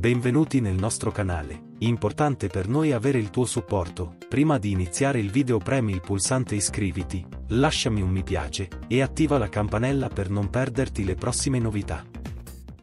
benvenuti nel nostro canale. Importante per noi avere il tuo supporto, prima di iniziare il video premi il pulsante iscriviti, lasciami un mi piace, e attiva la campanella per non perderti le prossime novità.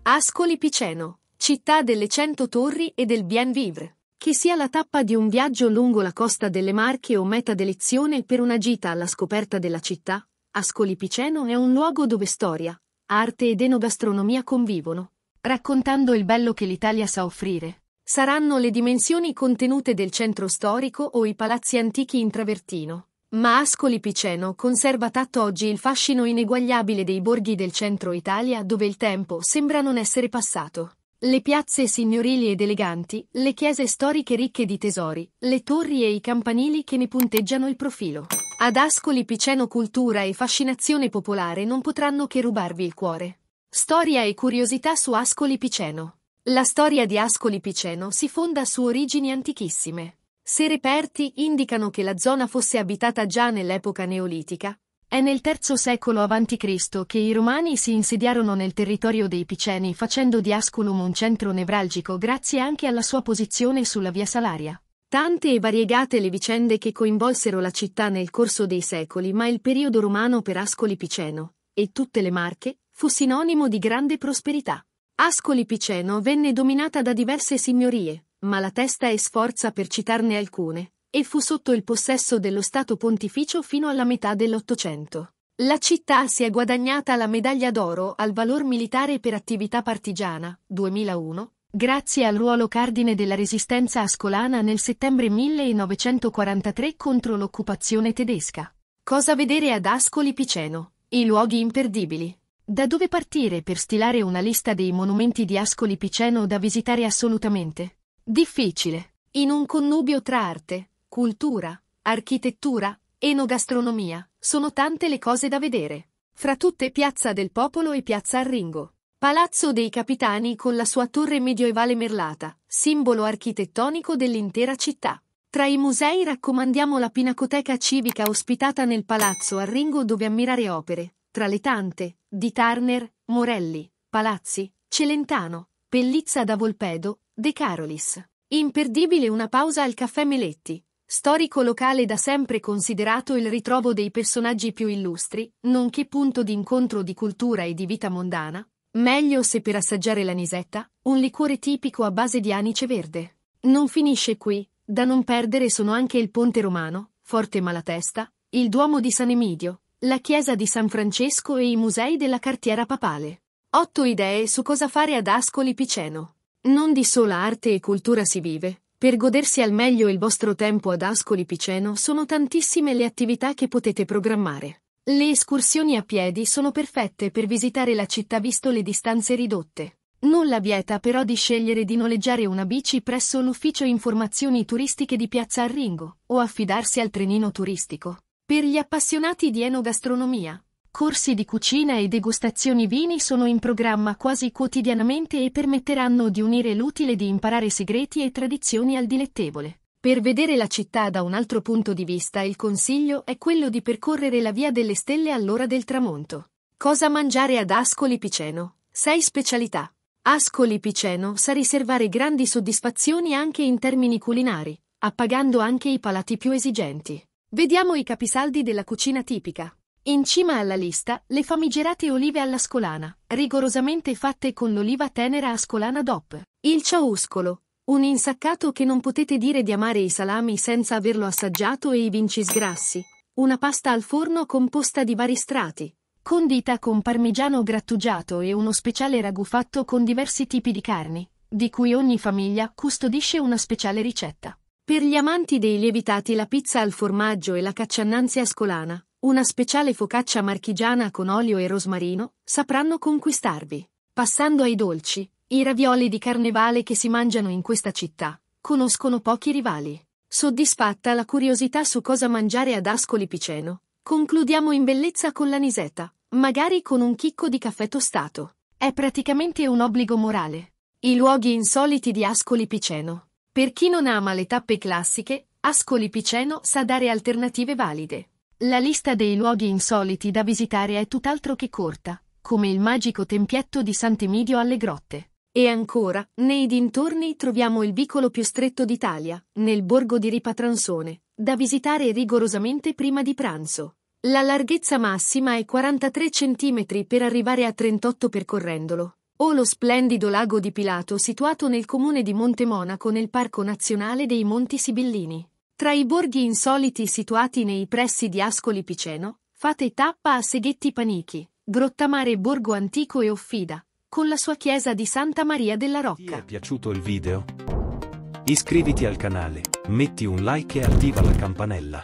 Ascoli Piceno, città delle cento torri e del bien vivre. Che sia la tappa di un viaggio lungo la costa delle Marche o meta d'elezione per una gita alla scoperta della città, Ascoli Piceno è un luogo dove storia, arte ed enogastronomia convivono raccontando il bello che l'Italia sa offrire. Saranno le dimensioni contenute del centro storico o i palazzi antichi in travertino. Ma Ascoli Piceno conserva oggi il fascino ineguagliabile dei borghi del centro Italia dove il tempo sembra non essere passato. Le piazze signorili ed eleganti, le chiese storiche ricche di tesori, le torri e i campanili che ne punteggiano il profilo. Ad Ascoli Piceno cultura e fascinazione popolare non potranno che rubarvi il cuore. Storia e curiosità su Ascoli Piceno. La storia di Ascoli Piceno si fonda su origini antichissime. Se reperti indicano che la zona fosse abitata già nell'epoca neolitica, è nel III secolo a.C. che i Romani si insediarono nel territorio dei Piceni facendo di Asculum un centro nevralgico grazie anche alla sua posizione sulla via Salaria. Tante e variegate le vicende che coinvolsero la città nel corso dei secoli, ma il periodo romano per Ascoli Piceno, e tutte le Marche, fu sinonimo di grande prosperità. Ascoli Piceno venne dominata da diverse signorie, ma la testa e sforza per citarne alcune, e fu sotto il possesso dello Stato pontificio fino alla metà dell'Ottocento. La città si è guadagnata la medaglia d'oro al valor militare per attività partigiana, 2001, grazie al ruolo cardine della resistenza ascolana nel settembre 1943 contro l'occupazione tedesca. Cosa vedere ad Ascoli Piceno? I luoghi imperdibili. Da dove partire per stilare una lista dei monumenti di Ascoli Piceno da visitare assolutamente? Difficile. In un connubio tra arte, cultura, architettura, enogastronomia, sono tante le cose da vedere. Fra tutte Piazza del Popolo e Piazza Arringo. Palazzo dei Capitani con la sua torre medioevale merlata, simbolo architettonico dell'intera città. Tra i musei raccomandiamo la Pinacoteca Civica ospitata nel Palazzo Arringo dove ammirare opere, tra le tante, di Turner, Morelli, Palazzi, Celentano, Pellizza da Volpedo, De Carolis. Imperdibile una pausa al caffè Meletti, storico locale da sempre considerato il ritrovo dei personaggi più illustri, nonché punto di incontro di cultura e di vita mondana, meglio se per assaggiare la nisetta, un liquore tipico a base di anice verde. Non finisce qui, da non perdere sono anche il Ponte Romano, Forte Malatesta, il Duomo di San Emidio, la chiesa di San Francesco e i musei della cartiera papale. Otto idee su cosa fare ad Ascoli Piceno. Non di sola arte e cultura si vive. Per godersi al meglio il vostro tempo ad Ascoli Piceno sono tantissime le attività che potete programmare. Le escursioni a piedi sono perfette per visitare la città visto le distanze ridotte. Non la vieta però di scegliere di noleggiare una bici presso l'ufficio informazioni turistiche di Piazza Arringo o affidarsi al trenino turistico. Per gli appassionati di enogastronomia, corsi di cucina e degustazioni vini sono in programma quasi quotidianamente e permetteranno di unire l'utile di imparare segreti e tradizioni al dilettevole. Per vedere la città da un altro punto di vista il consiglio è quello di percorrere la Via delle Stelle all'ora del tramonto. Cosa mangiare ad Ascoli Piceno? 6 specialità. Ascoli Piceno sa riservare grandi soddisfazioni anche in termini culinari, appagando anche i palati più esigenti. Vediamo i capisaldi della cucina tipica. In cima alla lista, le famigerate olive all'ascolana, rigorosamente fatte con l'oliva tenera ascolana DOP. Il ciauscolo, un insaccato che non potete dire di amare i salami senza averlo assaggiato e i vincisgrassi. Una pasta al forno composta di vari strati, condita con parmigiano grattugiato e uno speciale ragù fatto con diversi tipi di carni, di cui ogni famiglia custodisce una speciale ricetta. Per gli amanti dei lievitati la pizza al formaggio e la cacciannanzia ascolana, una speciale focaccia marchigiana con olio e rosmarino, sapranno conquistarvi. Passando ai dolci, i ravioli di carnevale che si mangiano in questa città, conoscono pochi rivali. Soddisfatta la curiosità su cosa mangiare ad Ascoli Piceno, concludiamo in bellezza con la l'aniseta, magari con un chicco di caffè tostato. È praticamente un obbligo morale. I luoghi insoliti di Ascoli Piceno. Per chi non ama le tappe classiche, Ascoli Piceno sa dare alternative valide. La lista dei luoghi insoliti da visitare è tutt'altro che corta, come il magico tempietto di Sant'Emidio alle grotte. E ancora, nei dintorni troviamo il vicolo più stretto d'Italia, nel borgo di Ripatransone, da visitare rigorosamente prima di pranzo. La larghezza massima è 43 cm per arrivare a 38 percorrendolo, o lo splendido lago di Pilato situato nel comune di Monte Monaco nel Parco Nazionale dei Monti Sibillini. Tra i borghi insoliti situati nei pressi di Ascoli Piceno, fate tappa a Seghetti Panichi, Grottamare Borgo Antico e Offida, con la sua chiesa di Santa Maria della Rocca. Ti è piaciuto il video? Iscriviti al canale, metti un like e attiva la campanella.